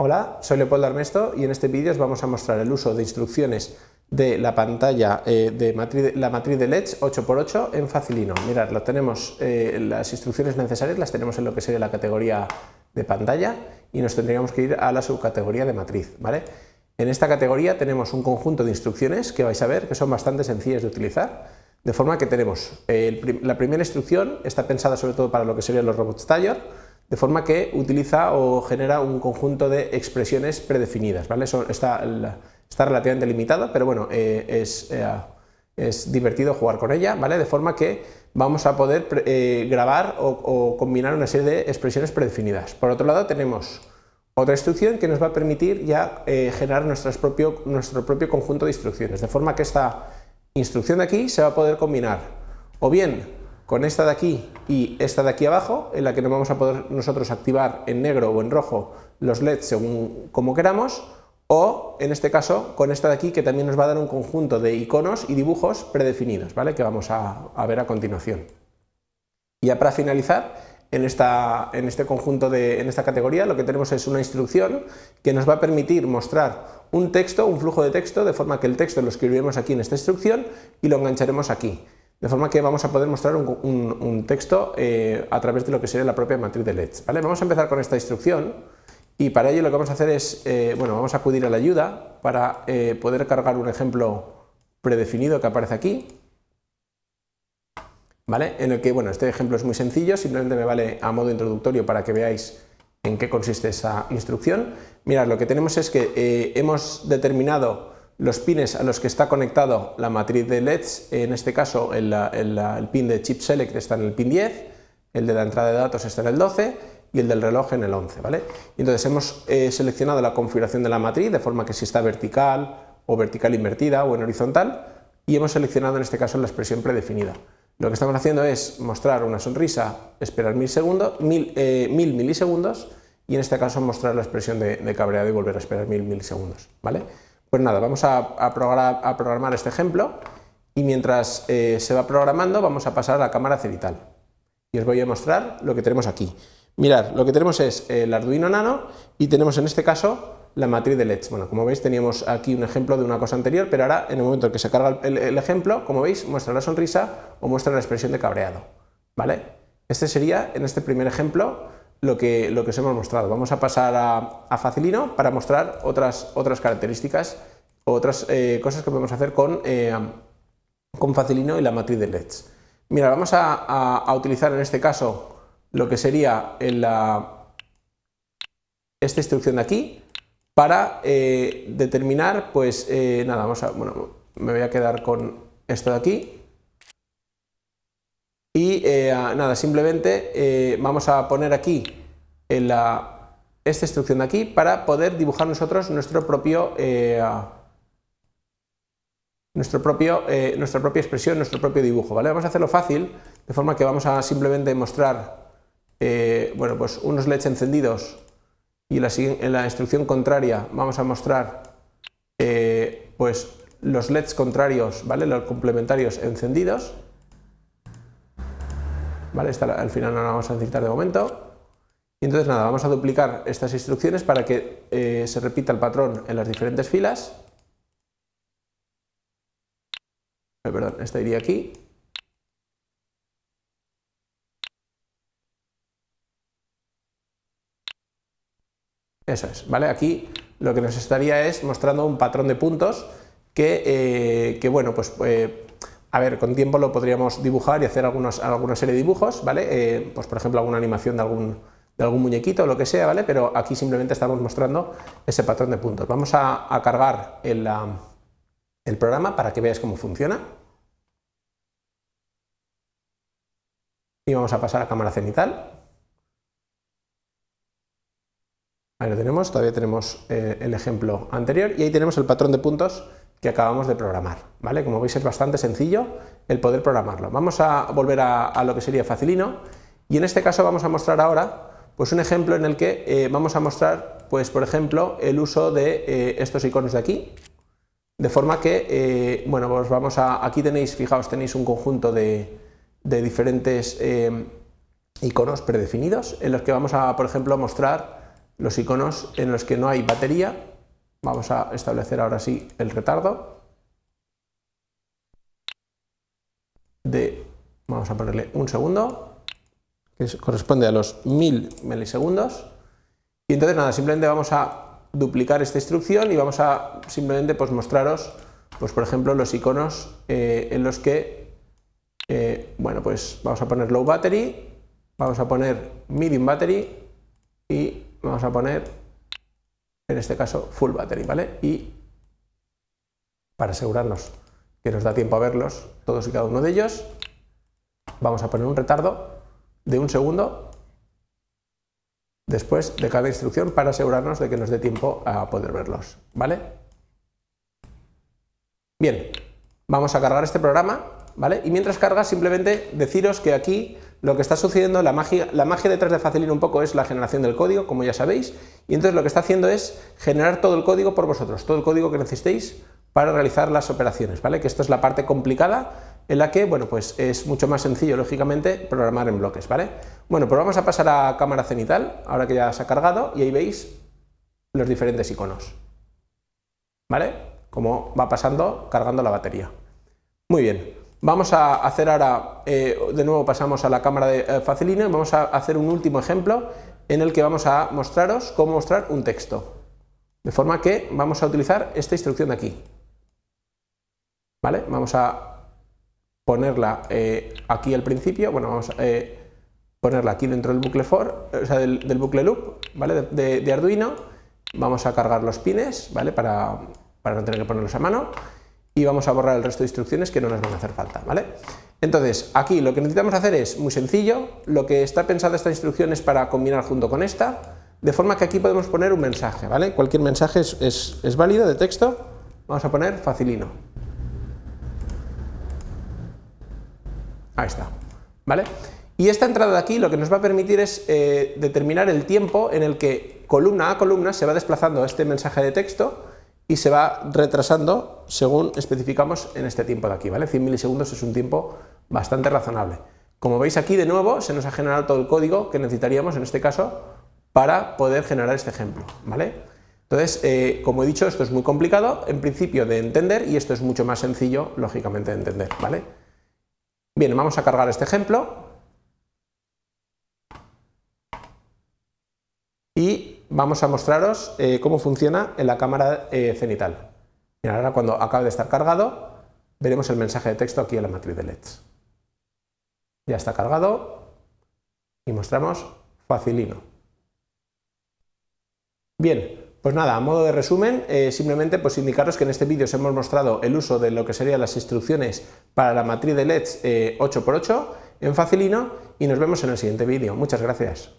Hola, soy Leopoldo Armesto y en este vídeo os vamos a mostrar el uso de instrucciones de la pantalla eh, de matriz, la matriz de LEDs 8x8 en Facilino. Mirad, lo tenemos, eh, las instrucciones necesarias las tenemos en lo que sería la categoría de pantalla y nos tendríamos que ir a la subcategoría de matriz, ¿vale? En esta categoría tenemos un conjunto de instrucciones que vais a ver que son bastante sencillas de utilizar, de forma que tenemos eh, la primera instrucción está pensada sobre todo para lo que sería los robots taller, de forma que utiliza o genera un conjunto de expresiones predefinidas, ¿vale? está, está, relativamente limitada, pero bueno, eh, es, eh, es, divertido jugar con ella, ¿vale? De forma que vamos a poder eh, grabar o, combinar una serie de expresiones predefinidas. Por otro lado, tenemos otra instrucción que nos va a permitir ya generar nuestro propio conjunto de instrucciones, de forma que esta instrucción de aquí se va a poder combinar o bien con esta de aquí y esta de aquí abajo, en la que nos vamos a poder nosotros activar en negro o en rojo los LEDs según como queramos, o en este caso con esta de aquí que también nos va a dar un conjunto de iconos y dibujos predefinidos, ¿vale? Que vamos a, ver a continuación. ya para finalizar, en esta, en este conjunto de, en esta categoría lo que tenemos es una instrucción que nos va a permitir mostrar un texto, un flujo de texto, de forma que el texto lo escribiremos aquí en esta instrucción y lo engancharemos aquí. De forma que vamos a poder mostrar un, texto eh, a través de lo que sería la propia matriz de LEDs. ¿vale? Vamos a empezar con esta instrucción y para ello lo que vamos a hacer es, eh, bueno, vamos a acudir a la ayuda para eh, poder cargar un ejemplo predefinido que aparece aquí. ¿Vale? En el que, bueno, este ejemplo es muy sencillo, simplemente me vale a modo introductorio para que veáis en qué consiste esa instrucción. Mirad, lo que tenemos es que hemos determinado los pines a los que está conectado la matriz de LEDs, en este caso el, pin de chip select está en el pin 10, el de la entrada de datos está en el 12 y el del reloj en el 11. ¿vale? Entonces hemos eh, seleccionado la configuración de la matriz de forma que si está vertical o vertical invertida o en horizontal y hemos seleccionado en este caso la expresión predefinida. Lo que estamos haciendo es mostrar una sonrisa, esperar mil, segundos, eh, mil, milisegundos y en este caso mostrar la expresión de, de cabreado y volver a esperar mil milisegundos. ¿vale? Pues nada, vamos a, programar, este ejemplo y mientras eh, se va programando vamos a pasar a la cámara celital Y os voy a mostrar lo que tenemos aquí. Mirad, lo que tenemos es el Arduino Nano y tenemos en este caso la matriz de LEDs. Bueno, como veis teníamos aquí un ejemplo de una cosa anterior, pero ahora en el momento en que se carga el, ejemplo, como veis, muestra la sonrisa o muestra la expresión de cabreado. ¿Vale? Este sería, en este primer ejemplo, lo que, lo que os hemos mostrado. Vamos a pasar a, a Facilino para mostrar otras, otras características, otras eh, cosas que podemos hacer con, eh, con Facilino y la matriz de LEDs. Mira, vamos a, utilizar en este caso lo que sería la, esta instrucción de aquí para eh, determinar, pues nada, vamos a, bueno, me voy a quedar con esto de aquí y eh, nada, simplemente eh, vamos a poner aquí esta instrucción de aquí para poder dibujar nosotros nuestro propio, eh, nuestro propio, nuestra propia expresión, nuestro propio dibujo. ¿vale? Vamos a hacerlo fácil, de forma que vamos a simplemente mostrar bueno, pues unos LEDs encendidos y en la, en la instrucción contraria vamos a mostrar pues los LEDs contrarios, ¿vale? los complementarios encendidos esta al final no la vamos a necesitar de momento. Y entonces nada, vamos a duplicar estas instrucciones para que eh, se repita el patrón en las diferentes filas. Eh, perdón, esta iría aquí. Eso es, ¿vale? Aquí lo que nos estaría es mostrando un patrón de puntos que, eh, que bueno, pues a ver, con tiempo lo podríamos dibujar y hacer algunos, alguna serie de dibujos, ¿vale? Eh, pues por ejemplo alguna animación de algún, de algún muñequito o lo que sea, ¿vale? Pero aquí simplemente estamos mostrando ese patrón de puntos. Vamos a, cargar el, programa para que veáis cómo funciona. Y vamos a pasar a cámara cenital. Ahí lo tenemos, todavía tenemos eh, el ejemplo anterior y ahí tenemos el patrón de puntos que acabamos de programar. ¿vale? Como veis es bastante sencillo el poder programarlo. Vamos a volver a, lo que sería Facilino y en este caso vamos a mostrar ahora pues un ejemplo en el que eh, vamos a mostrar pues por ejemplo el uso de eh, estos iconos de aquí de forma que eh, bueno pues vamos a aquí tenéis fijaos tenéis un conjunto de, de diferentes iconos predefinidos en los que vamos a por ejemplo mostrar los iconos en los que no hay batería Vamos a establecer ahora sí el retardo. De, vamos a ponerle un segundo, que corresponde a los 1000 milisegundos. Y entonces nada, simplemente vamos a duplicar esta instrucción y vamos a simplemente pues, mostraros, pues, por ejemplo, los iconos eh, en los que, eh, bueno, pues vamos a poner low battery, vamos a poner medium battery y vamos a poner en este caso full battery, ¿vale? Y para asegurarnos que nos da tiempo a verlos todos y cada uno de ellos, vamos a poner un retardo de un segundo después de cada instrucción para asegurarnos de que nos dé tiempo a poder verlos, ¿vale? Bien, vamos a cargar este programa, ¿vale? Y mientras carga simplemente deciros que aquí lo que está sucediendo, la magia, la magia detrás de Facilino un poco es la generación del código, como ya sabéis, y entonces lo que está haciendo es generar todo el código por vosotros, todo el código que necesitéis para realizar las operaciones, ¿vale? Que esto es la parte complicada en la que, bueno, pues es mucho más sencillo, lógicamente, programar en bloques, ¿vale? Bueno, pues vamos a pasar a cámara cenital, ahora que ya se ha cargado, y ahí veis los diferentes iconos, ¿vale? Como va pasando cargando la batería. Muy bien, Vamos a hacer ahora, eh, de nuevo pasamos a la cámara de eh, vamos a hacer un último ejemplo en el que vamos a mostraros cómo mostrar un texto. De forma que vamos a utilizar esta instrucción de aquí. ¿Vale? Vamos a ponerla eh, aquí al principio, bueno, vamos a eh, ponerla aquí dentro del bucle for, o sea, del, bucle loop, ¿vale? De, Arduino. Vamos a cargar los pines, ¿vale? Para, para no tener que ponerlos a mano y vamos a borrar el resto de instrucciones que no nos van a hacer falta, ¿vale? Entonces, aquí lo que necesitamos hacer es muy sencillo, lo que está pensada esta instrucción es para combinar junto con esta, de forma que aquí podemos poner un mensaje, ¿vale? Cualquier mensaje es, válido de texto, vamos a poner facilino. Ahí está, ¿vale? Y esta entrada de aquí lo que nos va a permitir es eh, determinar el tiempo en el que columna a columna se va desplazando este mensaje de texto y se va retrasando según especificamos en este tiempo de aquí, ¿vale? 100 milisegundos es un tiempo bastante razonable. Como veis aquí, de nuevo, se nos ha generado todo el código que necesitaríamos en este caso para poder generar este ejemplo, ¿vale? Entonces, eh, como he dicho, esto es muy complicado en principio de entender y esto es mucho más sencillo, lógicamente, de entender, ¿vale? Bien, vamos a cargar este ejemplo. vamos a mostraros eh, cómo funciona en la cámara eh, cenital. Y ahora cuando acabe de estar cargado, veremos el mensaje de texto aquí en la matriz de LEDs. Ya está cargado y mostramos facilino. Bien, pues nada, a modo de resumen, eh, simplemente pues indicaros que en este vídeo os hemos mostrado el uso de lo que serían las instrucciones para la matriz de LEDs 8x8 en facilino y nos vemos en el siguiente vídeo. Muchas gracias.